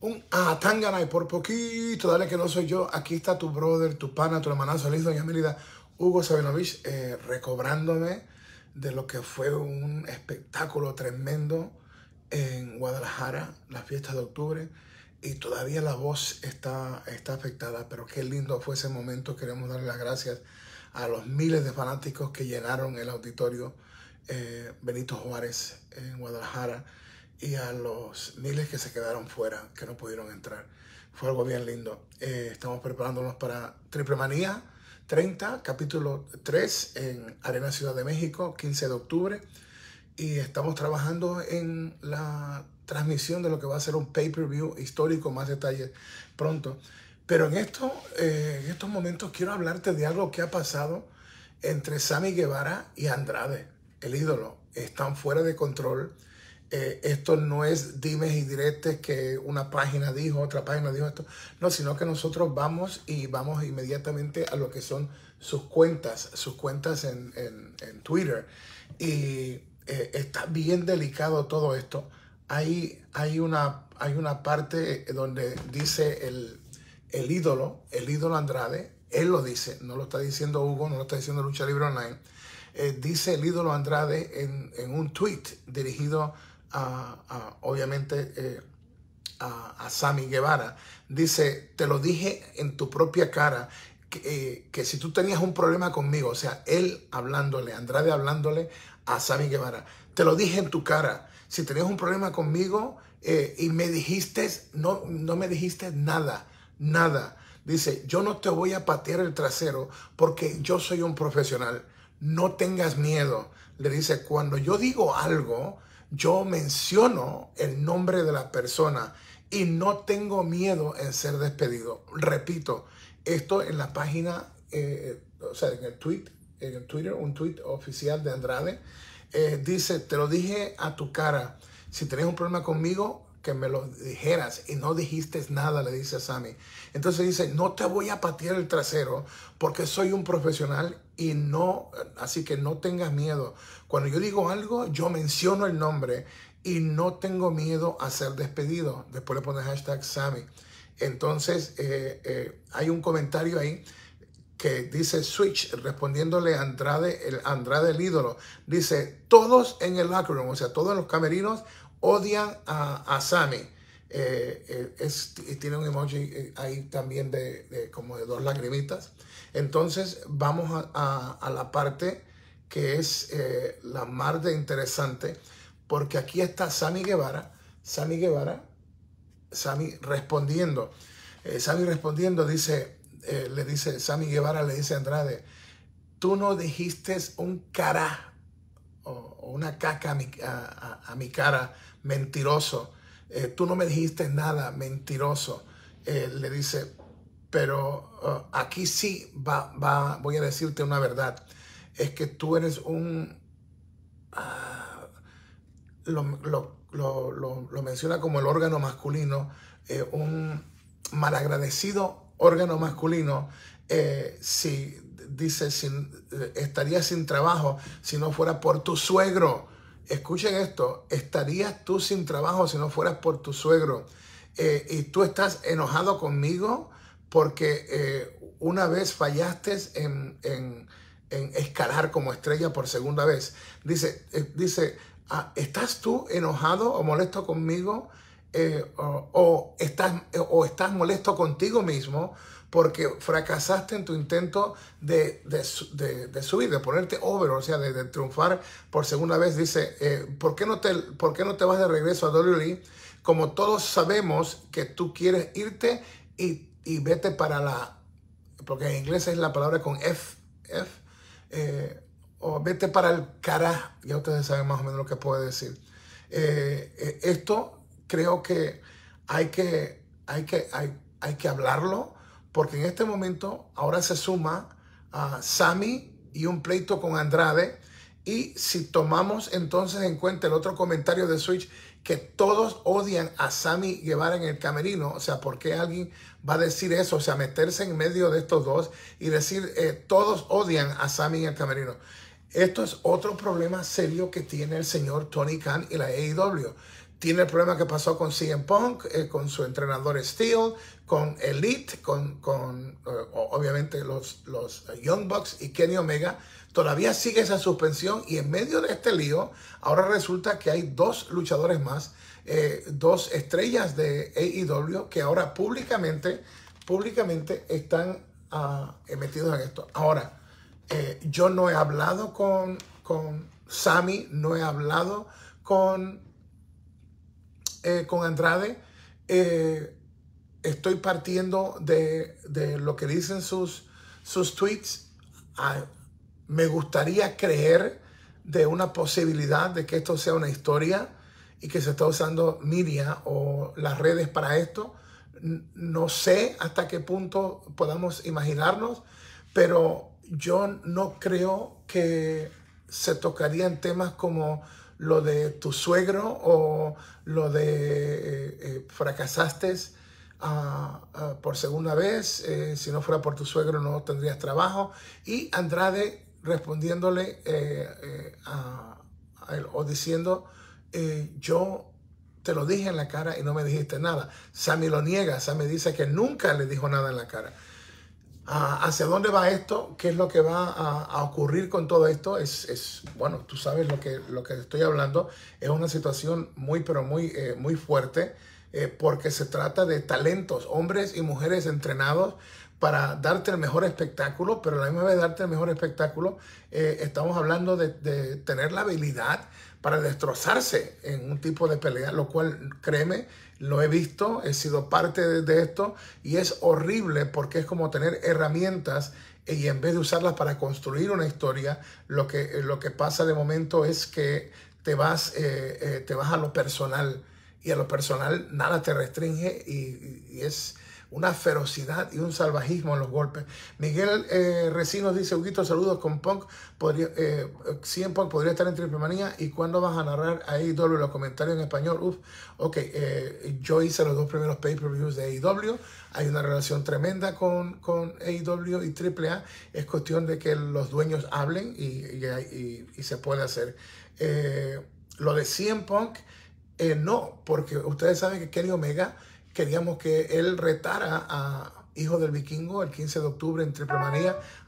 un atangana ah, y por poquito, dale que no soy yo. Aquí está tu brother, tu pana, tu hermanazo, listo, doña Mérida, Hugo Sabinovich, eh, recobrándome de lo que fue un espectáculo tremendo en Guadalajara, la fiesta de octubre, y todavía la voz está, está afectada, pero qué lindo fue ese momento. Queremos darle las gracias a los miles de fanáticos que llenaron el auditorio eh, Benito Juárez en Guadalajara y a los miles que se quedaron fuera, que no pudieron entrar. Fue algo bien lindo. Eh, estamos preparándonos para Triple Manía 30, capítulo 3, en Arena Ciudad de México, 15 de octubre. Y estamos trabajando en la transmisión de lo que va a ser un pay-per-view histórico, más detalles pronto. Pero en, esto, eh, en estos momentos quiero hablarte de algo que ha pasado entre Sammy Guevara y Andrade, el ídolo. Están fuera de control eh, esto no es dimes y directes que una página dijo, otra página dijo esto. No, sino que nosotros vamos y vamos inmediatamente a lo que son sus cuentas, sus cuentas en, Twitter. Y eh, está bien delicado todo esto. Hay, hay, una, hay una parte donde dice el, ídolo, el ídolo Andrade, él lo dice, no lo está diciendo Hugo, no lo está diciendo Lucha Libre Online. Eh, dice el ídolo Andrade en, en un tweet dirigido a obviamente, eh, a, Sammy Guevara. Dice, te lo dije en tu propia cara, eh, que, si tú tenías un problema conmigo, o sea, él hablándole, Andrade hablándole a Sammy Guevara, te lo dije en tu cara, si tenías un problema conmigo eh, y me dijiste, no, no me dijiste nada, nada. Dice, yo no te voy a patear el trasero porque yo soy un profesional. No tengas miedo. Le dice, cuando yo digo algo, yo menciono el nombre de la persona y no tengo miedo en ser despedido. Repito, esto en la página, eh, o sea, en el tweet, en el Twitter, un tweet oficial de Andrade, eh, dice, te lo dije a tu cara, si tenés un problema conmigo, que me lo dijeras y no dijiste nada, le dice a Sammy. Entonces dice, no te voy a patear el trasero porque soy un profesional y no, así que no tengas miedo. Cuando yo digo algo, yo menciono el nombre y no tengo miedo a ser despedido. Después le pones hashtag Sammy. Entonces eh, eh, hay un comentario ahí que dice Switch respondiéndole a Andrade, el Andrade el ídolo. Dice, todos en el locker o sea, todos en los camerinos odian a, sami Sammy. Eh, eh, tiene un emoji eh, ahí también de, como de dos lagrimitas. Entonces vamos a, la parte que es la más de interesante, porque aquí está Sammy Guevara, Sammy Guevara, Sammy respondiendo. Sammy respondiendo dice, le dice, Sammy Guevara le dice Andrade, tú no dijiste un carajo una caca a mi, cara, mentiroso. Eh, tú no me dijiste nada, mentiroso. Eh, le dice, pero oh, aquí sí va, voy a decirte una verdad. Es que tú eres un... Ah, lo, menciona como el órgano masculino, eh, un malagradecido órgano masculino eh, si dice, sin, eh, estaría sin trabajo si no fuera por tu suegro. Escuchen esto, estarías tú sin trabajo si no fueras por tu suegro. Eh, y tú estás enojado conmigo porque una vez fallaste en, en, escalar como estrella por segunda vez. Dice, dice ah, ¿estás tú enojado o molesto conmigo? o, estás, o estás molesto contigo mismo porque fracasaste en tu intento de, subir, de ponerte over, o sea, de, triunfar por segunda vez. Dice, eh, ¿por, qué no te, ¿por qué no te vas de regreso a Lee? Como todos sabemos que tú quieres irte y, vete para la, porque en inglés es la palabra con F, F, eh, o vete para el carajo, ya ustedes saben más o menos lo que puede decir. Eh, esto creo que hay que, hay que, hay, hay que hablarlo, porque en este momento ahora se suma a Sami y un pleito con Andrade. Y si tomamos entonces en cuenta el otro comentario de Switch, que todos odian a Sami llevar en el camerino, o sea, ¿por qué alguien va a decir eso? O sea, meterse en medio de estos dos y decir, eh, todos odian a Sami en el camerino. Esto es otro problema serio que tiene el señor Tony Khan y la AEW. Tiene el problema que pasó con CM Punk, eh, con su entrenador Steel, con Elite, con, eh, obviamente los, los Young Bucks y Kenny Omega. Todavía sigue esa suspensión y en medio de este lío, ahora resulta que hay dos luchadores más, eh, dos estrellas de AEW que ahora públicamente, públicamente están ah, metidos en esto. Ahora, eh, yo no he hablado con, con Sami, no he hablado con, eh, con Andrade. Eh, estoy partiendo de, lo que dicen sus, sus tweets. Ah, me gustaría creer de una posibilidad de que esto sea una historia y que se está usando media o las redes para esto. No sé hasta qué punto podamos imaginarnos, pero yo no creo que se tocarían temas como lo de tu suegro o lo de eh, eh, fracasaste ah, ah, por segunda vez, eh, si no fuera por tu suegro no tendrías trabajo. Y Andrade respondiéndole o diciendo, yo te lo dije en la cara y no me dijiste nada. Sammy lo niega, Sammy dice que nunca le dijo nada en la cara. Ah, ¿Hacia dónde va esto? ¿Qué es lo que va a, ocurrir con todo esto? Es, bueno, tú sabes lo que, lo que estoy hablando. Es una situación muy, pero muy, eh, muy fuerte eh, porque se trata de talentos, hombres y mujeres entrenados para darte el mejor espectáculo, pero a la misma vez darte el mejor espectáculo, eh, estamos hablando de, de tener la habilidad para destrozarse en un tipo de pelea, lo cual, créeme, lo he visto, he sido parte de, esto y es horrible porque es como tener herramientas eh, y en vez de usarlas para construir una historia, lo que, eh, lo que pasa de momento es que te vas, eh, te vas a lo personal y a lo personal nada te restringe y es una ferocidad y un salvajismo en los golpes. Miguel eh, nos dice, Huguito, saludos con Punk. Podría, eh, eh, Punk podría estar en Triple Manía. ¿Y cuándo vas a narrar a AEW los comentarios en español? Uf, ok, eh, yo hice los dos primeros pay-per-views de AEW. Hay una relación tremenda con, con AEW y AAA. Es cuestión de que los dueños hablen y, se puede hacer. lo de 100 Punk, no, porque ustedes saben que Kenny Omega queríamos que él retara a Hijo del Vikingo el 15 de octubre en Triple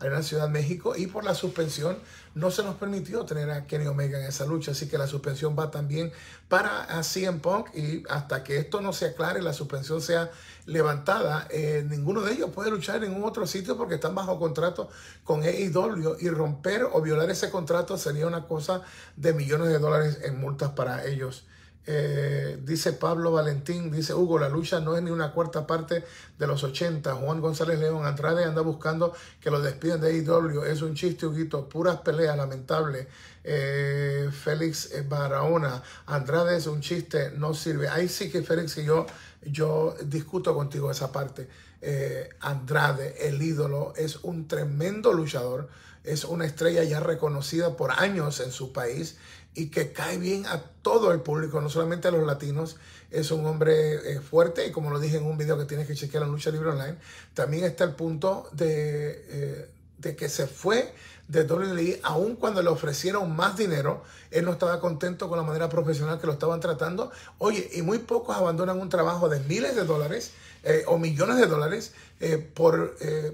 en la Ciudad de México, y por la suspensión no se nos permitió tener a Kenny Omega en esa lucha, así que la suspensión va también para CM Punk y hasta que esto no se aclare, la suspensión sea levantada, eh, ninguno de ellos puede luchar en un otro sitio porque están bajo contrato con AEW y romper o violar ese contrato sería una cosa de millones de dólares en multas para ellos. Eh, dice Pablo Valentín, dice Hugo, la lucha no es ni una cuarta parte de los 80. Juan González León Andrade anda buscando que lo despiden de IW. E es un chiste, Huguito. Puras peleas, lamentable. Eh, Félix Barahona, Andrade es un chiste, no sirve. Ahí sí que Félix y yo, yo discuto contigo esa parte. Eh, Andrade, el ídolo, es un tremendo luchador, es una estrella ya reconocida por años en su país y que cae bien a todo el público, no solamente a los latinos. Es un hombre eh, fuerte y como lo dije en un video que tienes que chequear en Lucha Libre Online, también está el punto eh, de que se fue de WWE, aun cuando le ofrecieron más dinero, él no estaba contento con la manera profesional que lo estaban tratando. Oye, y muy pocos abandonan un trabajo de miles de dólares eh, o millones de dólares eh, eh,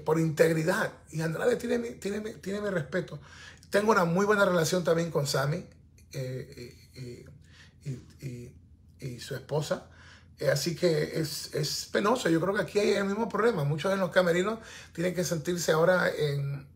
por, integridad. Y Andrade tiene, tiene, tiene mi respeto. Tengo una muy buena relación también con Sammy y, su esposa. Así que es, es, penoso. Yo creo que aquí hay el mismo problema. Muchos de los camerinos tienen que sentirse ahora en,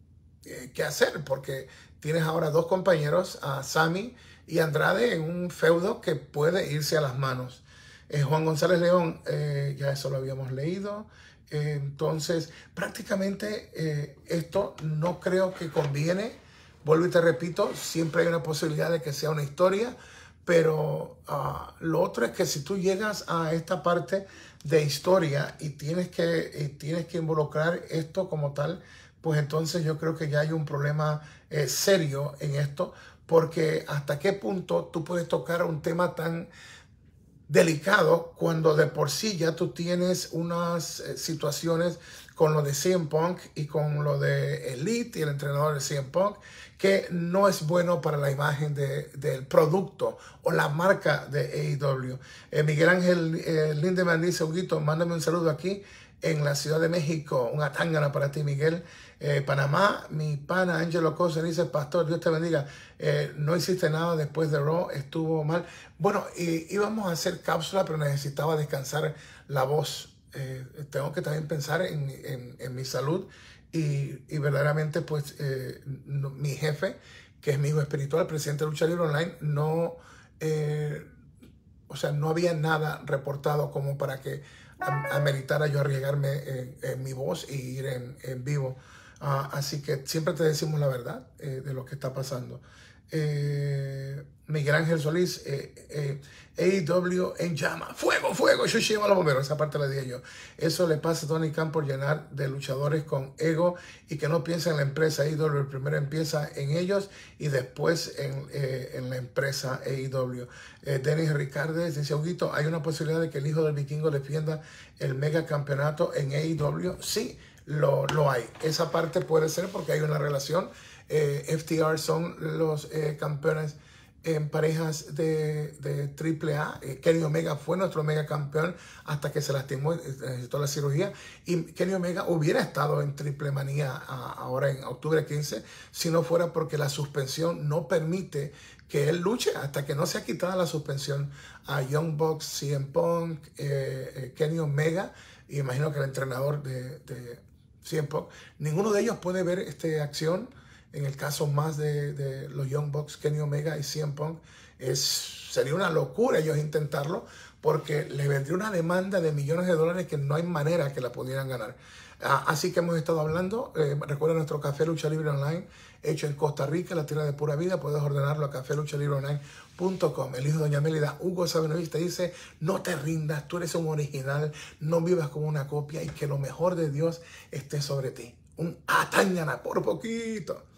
eh, qué hacer, porque tienes ahora dos compañeros, a Sami y Andrade, en un feudo que puede irse a las manos. Eh, Juan González León, eh, ya eso lo habíamos leído. entonces, prácticamente esto no creo que conviene. Vuelvo y te repito, siempre hay una posibilidad de que sea una historia, pero ah, lo otro es que si tú llegas a esta parte de historia y tienes que, y tienes que involucrar esto como tal, pues entonces yo creo que ya hay un problema eh, serio en esto, porque hasta qué punto tú puedes tocar un tema tan delicado cuando de por sí ya tú tienes unas eh, situaciones con lo de CM Punk y con lo de Elite y el entrenador de CM Punk que no es bueno para la imagen del producto o la marca de AEW. Eh, Miguel Ángel Lindemann dice, Huguito, mándame un saludo aquí en la Ciudad de México. Una tangana para ti, Miguel. Eh, Panamá, mi pana Angelo Cosen dice, Pastor, Dios te bendiga. Eh, no existe nada después de Raw, estuvo mal. Bueno, íbamos a hacer cápsula, pero necesitaba descansar la voz. Eh, tengo que también pensar en, mi salud y, verdaderamente, pues, mi jefe, que es mi hijo espiritual, presidente de Lucha Libre Online, no, o sea, no había nada reportado como para que a meditar a yo arriesgarme en, mi voz e ir en, en vivo. Ah, así que siempre te decimos la verdad eh, de lo que está pasando. Eh, Miguel Ángel Solís, eh, AEW en llama, fuego, fuego, yo llevo a los bomberos, esa parte la dije yo. Eso le pasa a Tony Khan por llenar de luchadores con ego y que no piensa en la empresa AEW, primero empieza en ellos y después en, la empresa AEW. Denis Ricardes dice, Huguito, ¿hay una posibilidad de que el hijo del vikingo defienda el mega campeonato en AEW? Sí lo, hay. Esa parte puede ser porque hay una relación. Eh, FTR son los eh, campeones en parejas de, de AAA. Eh, Kenny Omega fue nuestro mega campeón hasta que se lastimó, necesitó la cirugía. Y Kenny Omega hubiera estado en Triple Manía ahora en octubre 15 si no fuera porque la suspensión no permite que él luche hasta que no sea quitada la suspensión a Young Bucks, CM Punk, Kenny Omega. Y imagino que el entrenador de Siempre, ninguno de ellos puede ver esta acción. En el caso más de, los Young Bucks, Kenny Omega y CM Punk, es, sería una locura ellos intentarlo porque le vendió una demanda de millones de dólares que no hay manera que la pudieran ganar. Ah, así que hemos estado hablando. Eh, recuerda nuestro café Lucha Libre Online, hecho en Costa Rica, la tierra de pura vida. Puedes ordenarlo a cafeluchalibreonline.com. El hijo de Doña Mélida, Hugo Sabinovich, te dice: No te rindas, tú eres un original, no vivas como una copia y que lo mejor de Dios esté sobre ti. Un atañana por poquito.